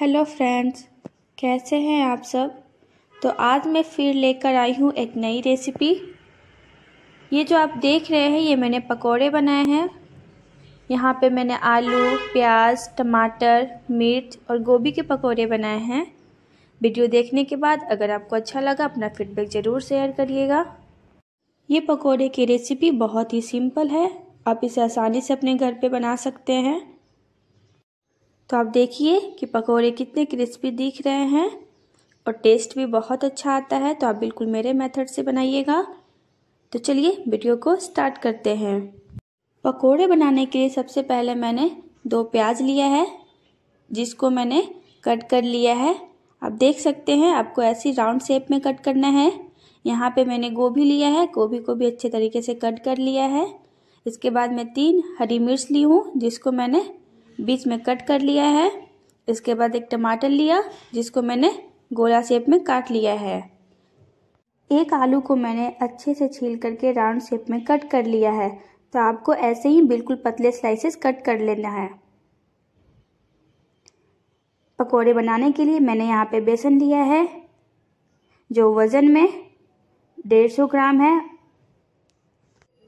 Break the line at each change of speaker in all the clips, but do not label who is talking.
hello friends कैसे हैं आप सब तो आज मैं फिर लेकर आई हूँ एक नई रेसिपी ये जो आप देख रहे हैं ये मैंने पकोड़े बनाए हैं यहाँ पे मैंने आलू प्याज टमाटर मिर्च और गोभी के पकोड़े बनाए हैं वीडियो देखने के बाद अगर आपको अच्छा लगा अपना फीडबैक ज़रूर शेयर करिएगा ये पकोड़े की रेसिपी बहुत ही सिंपल है आप इसे आसानी से अपने घर पे बना सकते हैं तो आप देखिए कि पकौड़े कितने क्रिस्पी दिख रहे हैं और टेस्ट भी बहुत अच्छा आता है तो आप बिल्कुल मेरे मेथड से बनाइएगा तो चलिए वीडियो को स्टार्ट करते हैं पकोड़े बनाने के लिए सबसे पहले मैंने दो प्याज लिया है जिसको मैंने कट कर लिया है आप देख सकते हैं आपको ऐसी राउंड शेप में कट करना है यहाँ पे मैंने गोभी लिया है गोभी को भी अच्छे तरीके से कट कर लिया है इसके बाद मैं तीन हरी मिर्च ली हूँ जिसको मैंने बीच में कट कर लिया है इसके बाद एक टमाटर लिया जिसको मैंने गोला शेप में काट लिया है एक आलू को मैंने अच्छे से छील करके राउंड शेप में कट कर लिया है तो आपको ऐसे ही बिल्कुल पतले स्लाइसेस कट कर लेना है पकोड़े बनाने के लिए मैंने यहाँ पे बेसन लिया है जो वज़न में डेढ़ सौ ग्राम है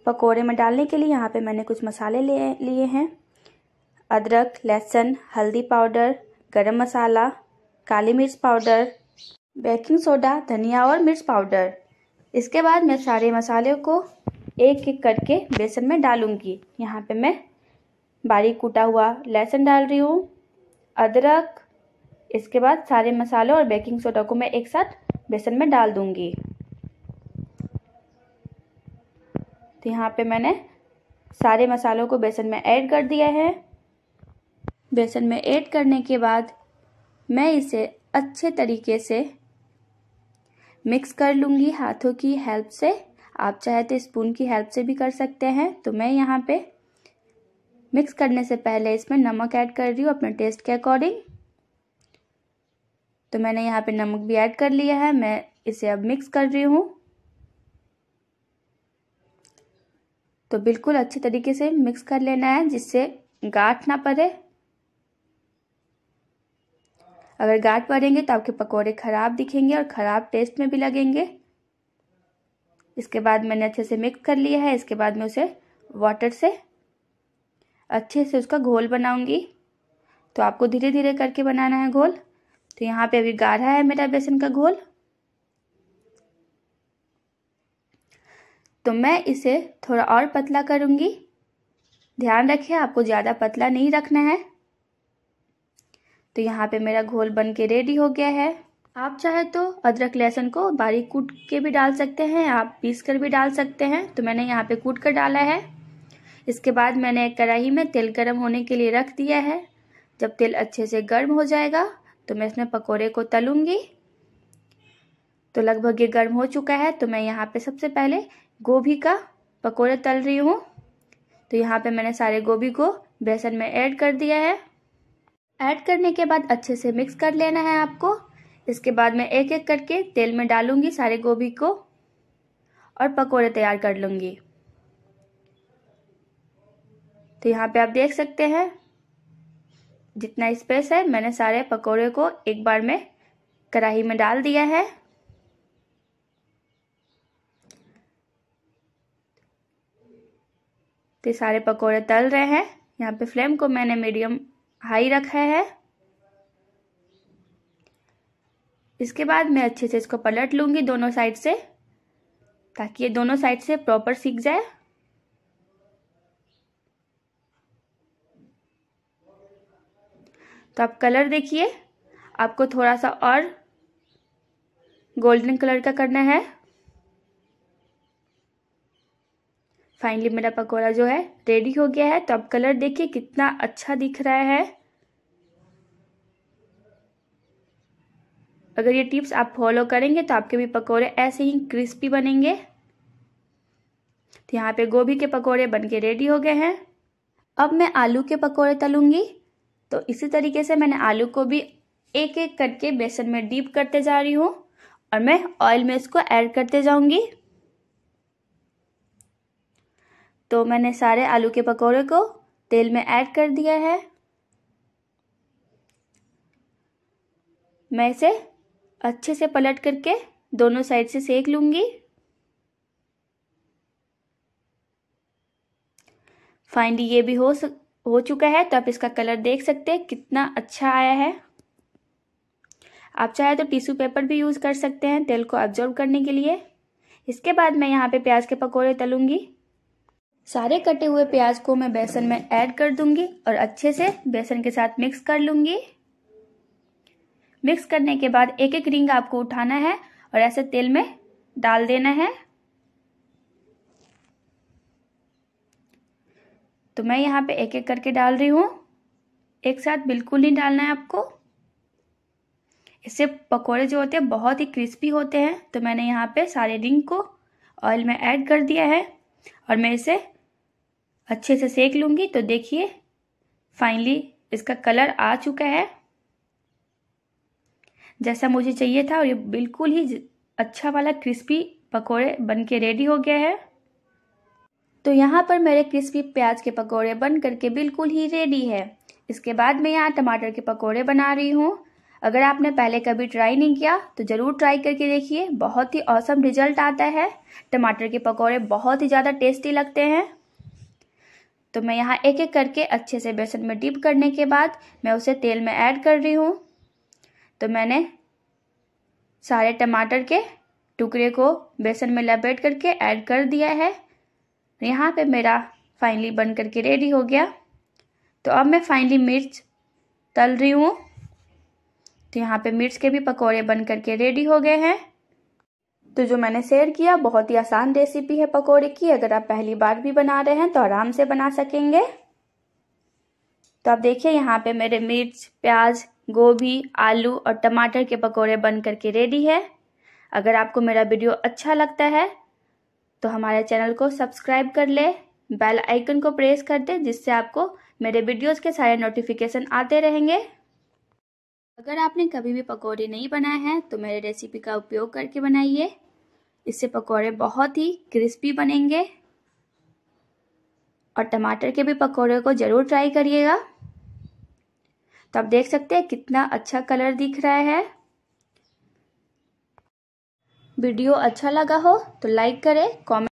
पकोड़े में डालने के लिए यहाँ पे मैंने कुछ मसाले लिए लिए हैं अदरक लहसुन हल्दी पाउडर गरम मसाला काली मिर्च पाउडर बेकिंग सोडा धनिया और मिर्च पाउडर इसके बाद मैं सारे मसाले को एक एक करके बेसन में डालूंगी यहाँ पे मैं बारीक कूटा हुआ लहसुन डाल रही हूँ अदरक इसके बाद सारे मसाले और बेकिंग सोडा को मैं एक साथ बेसन में डाल दूंगी तो यहाँ पे मैंने सारे मसालों को बेसन में ऐड कर दिया है बेसन में ऐड करने के बाद मैं इसे अच्छे तरीके से मिक्स कर लूँगी हाथों की हेल्प से आप चाहे तो स्पून की हेल्प से भी कर सकते हैं तो मैं यहाँ पे मिक्स करने से पहले इसमें नमक ऐड कर रही हूँ अपने टेस्ट के अकॉर्डिंग तो मैंने यहाँ पे नमक भी ऐड कर लिया है मैं इसे अब मिक्स कर रही हूँ तो बिल्कुल अच्छे तरीके से मिक्स कर लेना है जिससे गाठ ना पड़े अगर गांठ पड़ेंगे तो आपके पकोड़े ख़राब दिखेंगे और ख़राब टेस्ट में भी लगेंगे इसके बाद मैंने अच्छे से मिक्स कर लिया है इसके बाद मैं उसे वाटर से अच्छे से उसका घोल बनाऊंगी तो आपको धीरे धीरे करके बनाना है घोल तो यहाँ पे अभी गाढ़ा है मेरा बेसन का घोल तो मैं इसे थोड़ा और पतला करूँगी ध्यान रखिए आपको ज़्यादा पतला नहीं रखना है तो यहाँ पे मेरा घोल बन के रेडी हो गया है आप चाहे तो अदरक लहसुन को बारीक कूट के भी डाल सकते हैं आप पीस कर भी डाल सकते हैं तो मैंने यहाँ पे कूट कर डाला है इसके बाद मैंने एक कढ़ाई में तेल गर्म होने के लिए रख दिया है जब तेल अच्छे से गर्म हो जाएगा तो मैं इसमें पकौड़े को तलूँगी तो लगभग ये गर्म हो चुका है तो मैं यहाँ पर सबसे पहले गोभी का पकौड़े तल रही हूँ तो यहाँ पर मैंने सारे गोभी को बेसन में ऐड कर दिया है ऐड करने के बाद अच्छे से मिक्स कर लेना है आपको इसके बाद मैं एक एक करके तेल में डालूंगी सारे गोभी को और पकोड़े तैयार कर लूंगी तो यहाँ पे आप देख सकते हैं जितना स्पेस है मैंने सारे पकोड़े को एक बार में कढ़ाही में डाल दिया है तो सारे पकोड़े तल रहे हैं यहाँ पे फ्लेम को मैंने मीडियम हाई रखा है इसके बाद मैं अच्छे से इसको पलट लूँगी दोनों साइड से ताकि ये दोनों साइड से प्रॉपर सीख जाए तो आप कलर देखिए आपको थोड़ा सा और गोल्डन कलर का करना है फाइनली मेरा पकौड़ा जो है रेडी हो गया है तो अब कलर देखिए कितना अच्छा दिख रहा है अगर ये टिप्स आप फॉलो करेंगे तो आपके भी पकौड़े ऐसे ही क्रिस्पी बनेंगे तो यहाँ पे गोभी के बन बनके रेडी हो गए हैं अब मैं आलू के पकौड़े तलूंगी तो इसी तरीके से मैंने आलू को भी एक एक करके बेसन में डीप करते जा रही हूँ और मैं ऑयल में इसको ऐड करते जाऊँगी तो मैंने सारे आलू के पकौड़े को तेल में ऐड कर दिया है मैं इसे अच्छे से पलट करके दोनों साइड से सेक लूँगी फाइनली ये भी हो सक हो चुका है तो आप इसका कलर देख सकते हैं कितना अच्छा आया है आप चाहे तो टिश्यू पेपर भी यूज़ कर सकते हैं तेल को ऑब्जॉर्व करने के लिए इसके बाद मैं यहाँ पे प्याज के पकोड़े तलूँगी सारे कटे हुए प्याज को मैं बेसन में ऐड कर दूंगी और अच्छे से बेसन के साथ मिक्स कर लूंगी मिक्स करने के बाद एक एक रिंग आपको उठाना है और ऐसे तेल में डाल देना है तो मैं यहाँ पे एक एक करके डाल रही हूँ एक साथ बिल्कुल नहीं डालना है आपको इससे पकोड़े जो होते हैं बहुत ही क्रिस्पी होते हैं तो मैंने यहाँ पे सारे रिंग को ऑयल में ऐड कर दिया है और मैं इसे अच्छे से सेक लूँगी तो देखिए फाइनली इसका कलर आ चुका है जैसा मुझे चाहिए था और ये बिल्कुल ही अच्छा वाला क्रिस्पी पकोड़े बन के रेडी हो गया है तो यहाँ पर मेरे क्रिस्पी प्याज के पकोड़े बन करके बिल्कुल ही रेडी है इसके बाद मैं यहाँ टमाटर के पकोड़े बना रही हूँ अगर आपने पहले कभी ट्राई नहीं किया तो ज़रूर ट्राई करके देखिए बहुत ही औसम रिजल्ट आता है टमाटर के पकोड़े बहुत ही ज़्यादा टेस्टी लगते हैं तो मैं यहाँ एक एक करके अच्छे से बेसन में डिप करने के बाद मैं उसे तेल में ऐड कर रही हूँ तो मैंने सारे टमाटर के टुकड़े को बेसन में लपेट करके ऐड कर दिया है यहाँ पे मेरा फाइनली बन करके रेडी हो गया तो अब मैं फाइनली मिर्च तल रही हूँ तो यहाँ पे मिर्च के भी पकौड़े बन करके रेडी हो गए हैं तो जो मैंने शेयर किया बहुत ही आसान रेसिपी है पकोड़े की अगर आप पहली बार भी बना रहे हैं तो आराम से बना सकेंगे तो आप देखिए यहाँ पे मेरे मिर्च प्याज गोभी आलू और टमाटर के पकोड़े बन करके रेडी है अगर आपको मेरा वीडियो अच्छा लगता है तो हमारे चैनल को सब्सक्राइब कर ले बेल आइकन को प्रेस कर दे जिससे आपको मेरे वीडियोस के सारे नोटिफिकेशन आते रहेंगे अगर आपने कभी भी पकौड़े नहीं बनाए हैं तो मेरे रेसिपी का उपयोग करके बनाइए इससे पकौड़े बहुत ही क्रिस्पी बनेंगे और टमाटर के भी पकौड़े को ज़रूर ट्राई करिएगा तो आप देख सकते हैं कितना अच्छा कलर दिख रहा है वीडियो अच्छा लगा हो तो लाइक करें कमेंट